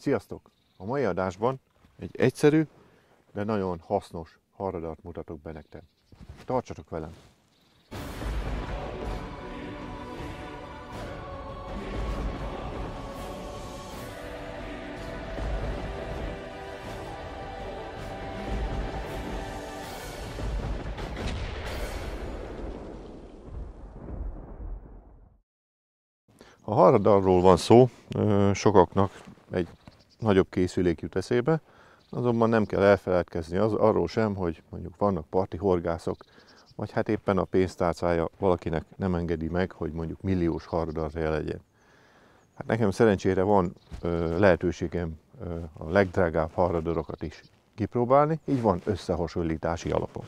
Sziasztok! A mai adásban egy egyszerű, de nagyon hasznos haradat mutatok be nektek. Tartsatok velem! A haradalról van szó, sokaknak egy nagyobb készülék jut eszébe, azonban nem kell elfeledkezni az, arról sem, hogy mondjuk vannak parti horgászok, vagy hát éppen a pénztárcája valakinek nem engedi meg, hogy mondjuk milliós hardarja legyen. Hát nekem szerencsére van ö, lehetőségem ö, a legdrágább harradorokat is kipróbálni, így van összehasonlítási alapom.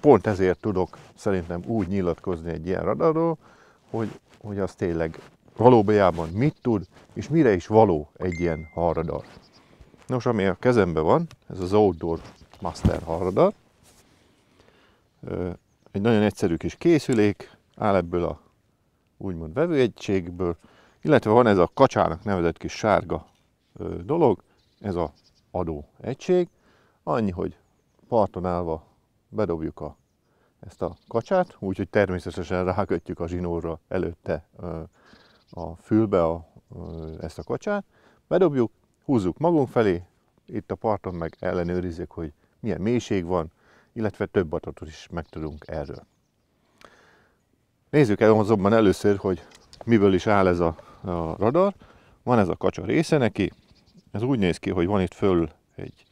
Pont ezért tudok szerintem úgy nyilatkozni egy ilyen radarról, hogy, hogy az tényleg valóban mit tud, és mire is való egy ilyen harradar. Nos, ami a kezemben van, ez az Outdoor Master harradar. Egy nagyon egyszerű kis készülék, áll ebből a úgymond vevőegységből, illetve van ez a kacsának nevezett kis sárga dolog, ez a adó egység. Annyi, hogy parton állva bedobjuk a, ezt a kacsát, úgyhogy természetesen rákötjük a zsinórra előtte a fülbe a, ezt a kocsát, bedobjuk, húzzuk magunk felé, itt a parton meg ellenőrizzük, hogy milyen mélység van, illetve több adatot is megtudunk erről. Nézzük el azonban először, hogy miből is áll ez a, a radar. Van ez a kacsa része neki, ez úgy néz ki, hogy van itt föl egy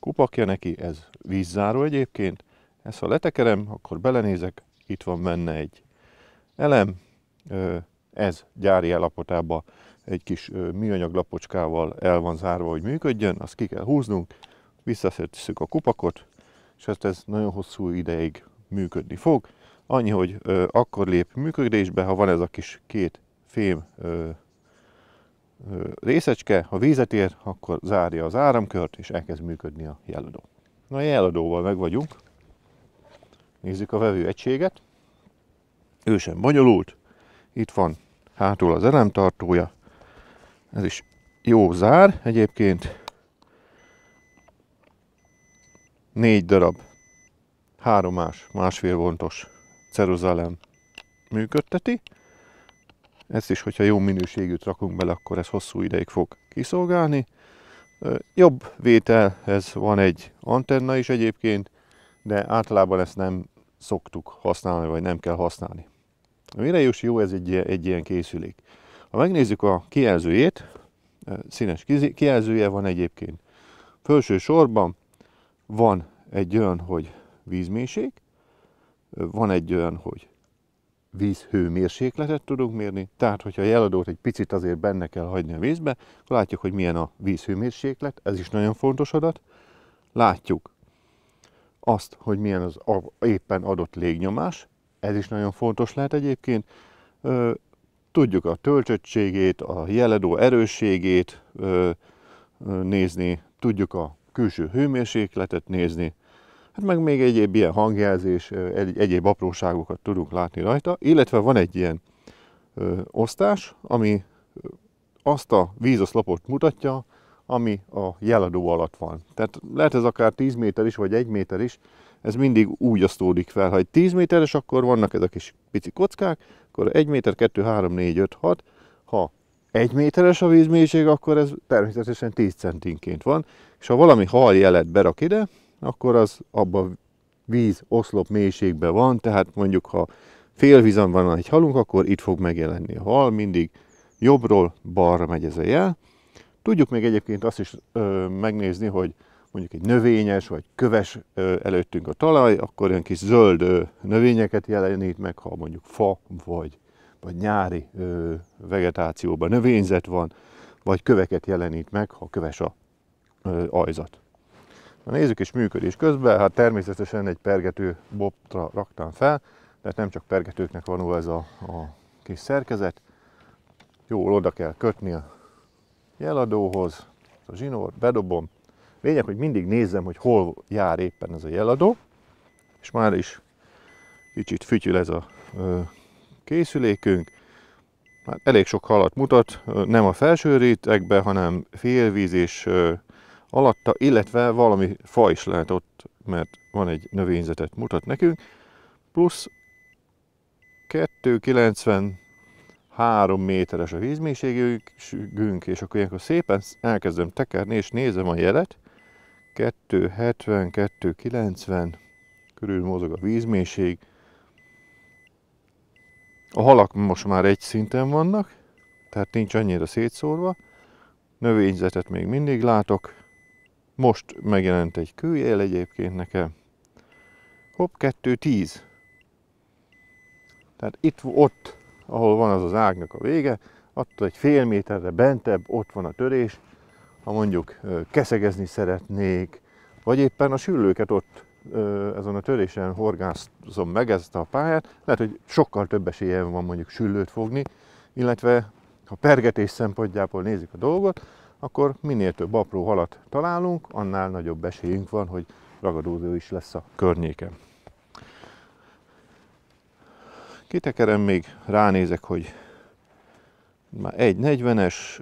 kupakja neki, ez vízzáró egyébként. Ezt ha letekerem, akkor belenézek, itt van benne egy elem, ez gyári állapotába egy kis műanyag lapocskával el van zárva, hogy működjön, azt ki kell húznunk, visszaszertiszük a kupakot, és ezt hát ez nagyon hosszú ideig működni fog. Annyi, hogy ö, akkor lép működésbe, ha van ez a kis két fém ö, ö, részecske, ha vízet ér, akkor zárja az áramkört, és elkezd működni a jeladó. Na, a jeladóval meg vagyunk. Nézzük a vevő egységet. Ő sem bonyolult, itt van hátul az elemtartója. Ez is jó zár egyébként. Négy darab háromás, másfél vontos ceruzalem működteti. Ezt is, hogyha jó minőségűt rakunk bele, akkor ez hosszú ideig fog kiszolgálni. Jobb vételhez van egy antenna is egyébként, de általában ezt nem szoktuk használni, vagy nem kell használni. Mire is jó ez egy, egy ilyen készülék? Ha megnézzük a kijelzőjét, eh, színes kijelzője van egyébként. Felső sorban van egy olyan, hogy vízmérség, eh, van egy olyan, hogy vízhőmérsékletet tudunk mérni, tehát hogyha a jeladót egy picit azért benne kell hagyni a vízbe, akkor látjuk, hogy milyen a vízhőmérséklet, ez is nagyon fontos adat. Látjuk azt, hogy milyen az éppen adott légnyomás, ez is nagyon fontos lehet egyébként. Tudjuk a töltöttségét, a jeledó erősségét nézni, tudjuk a külső hőmérsékletet nézni, hát meg még egyéb ilyen hangjelzés, egy, egyéb apróságokat tudunk látni rajta, illetve van egy ilyen osztás, ami azt a vízoszlopot mutatja, ami a jeladó alatt van. Tehát lehet ez akár 10 méter is, vagy 1 méter is, ez mindig úgy osztódik fel, ha egy 10 méteres, akkor vannak ezek a kis pici kockák, akkor 1 méter, 2, 3, 4, 5, 6. Ha 1 méteres a vízmélység, akkor ez természetesen 10 centinként van, és ha valami hal jelet berak ide, akkor az abban víz oszlop mélységben van, tehát mondjuk ha fél vízon van egy halunk, akkor itt fog megjelenni a hal, mindig jobbról balra megy ez a jel. Tudjuk még egyébként azt is ö, megnézni, hogy mondjuk egy növényes vagy köves előttünk a talaj, akkor ilyen kis zöld növényeket jelenít meg, ha mondjuk fa vagy, vagy nyári vegetációban növényzet van, vagy köveket jelenít meg, ha köves a ajzat. Na nézzük is működés közben, hát természetesen egy pergető bobtra raktam fel, de hát nem csak pergetőknek van ez a, a kis szerkezet. Jól oda kell kötni a jeladóhoz, a zsinór, bedobom, Lényeg, hogy mindig nézzem, hogy hol jár éppen ez a jeladó, és már is kicsit fütyül ez a készülékünk. Már hát elég sok halat mutat, nem a felső rétegbe, hanem félvíz és alatta, illetve valami fa is lehet ott, mert van egy növényzetet mutat nekünk, plusz 293 méteres a vízmélységünk, és akkor ilyenkor szépen elkezdem tekerni, és nézem a jelet, 270-290 körül mozog a vízmélység. A halak most már egy szinten vannak, tehát nincs annyira szétszórva. Növényzetet még mindig látok. Most megjelent egy kőjel egyébként nekem. Hopp, 210. Tehát itt, ott, ahol van az az ágnak a vége, attól egy fél méterre bentebb, ott van a törés, ha mondjuk keszegezni szeretnék, vagy éppen a süllőket ott ezen a törésen horgászom meg ezt a pályát, lehet, hogy sokkal több esélye van mondjuk süllőt fogni, illetve ha pergetés szempontjából nézik a dolgot, akkor minél több apró halat találunk, annál nagyobb esélyünk van, hogy ragadózó is lesz a környéken. Kitekerem még, ránézek, hogy már 40 es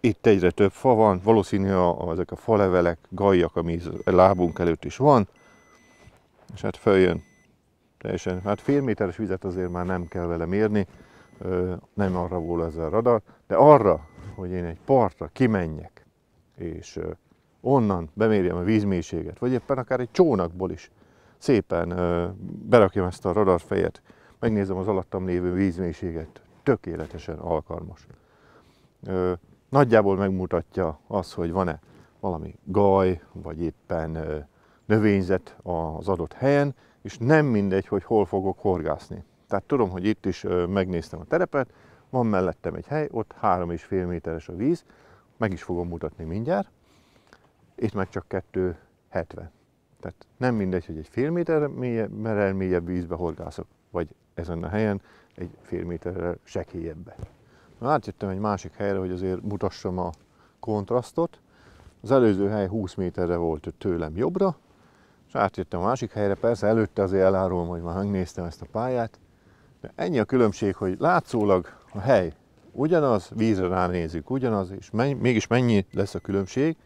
itt egyre több fa van, valószínű a, ezek a falevelek, gajjak, ami a lábunk előtt is van, és hát följön teljesen, hát fél méteres vizet azért már nem kell vele mérni, nem arra volt ez a radar, de arra, hogy én egy partra kimenjek, és onnan bemérjem a vízmélységet, vagy éppen akár egy csónakból is szépen berakjam ezt a radarfejet, megnézem az alattam lévő vízmélységet, tökéletesen alkalmas. Nagyjából megmutatja az, hogy van-e valami gaj, vagy éppen növényzet az adott helyen, és nem mindegy, hogy hol fogok horgászni. Tehát tudom, hogy itt is megnéztem a terepet, van mellettem egy hely, ott 3,5 méteres a víz, meg is fogom mutatni mindjárt, itt meg csak 2,70. Tehát nem mindegy, hogy egy fél méter mélyebb, mélyebb vízbe horgászok, vagy ezen a helyen, egy fél méterrel sekélyebbe. Na, átjöttem egy másik helyre, hogy azért mutassam a kontrasztot. Az előző hely 20 méterre volt tőlem jobbra, és átjöttem a másik helyre, persze előtte azért elárulom, hogy már megnéztem ezt a pályát, de ennyi a különbség, hogy látszólag a hely ugyanaz, vízre ránézünk ugyanaz, és menny, mégis mennyi lesz a különbség.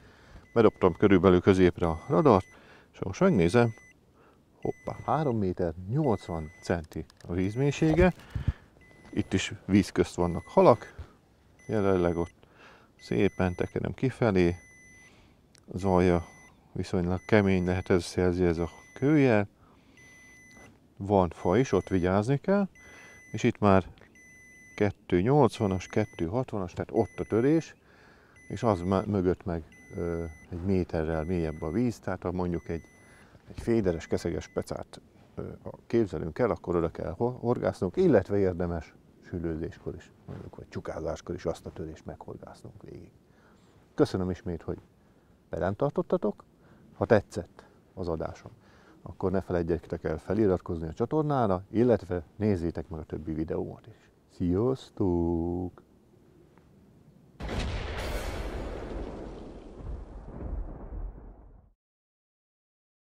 Bedobtam körülbelül középre a radart, és most megnézem, hoppá, 3 méter 80 centi a vízmélysége. Itt is vízközt vannak halak, jelenleg ott szépen tekerem kifelé, az alja viszonylag kemény lehet, ez szerzi ez a kőjel. Van fa is, ott vigyázni kell, és itt már 280-as, 260-as, tehát ott a törés, és az mögött meg egy méterrel mélyebb a víz, tehát ha mondjuk egy egy féderes, keszeges pecát képzelünk el, akkor oda kell horgásznunk, illetve érdemes sülőzéskor is, mondjuk, vagy csukázáskor is azt a törést meghorgásznunk végig. Köszönöm ismét, hogy velem tartottatok. Ha tetszett az adásom, akkor ne felejtjétek el feliratkozni a csatornára, illetve nézzétek meg a többi videómat is. Sziasztok!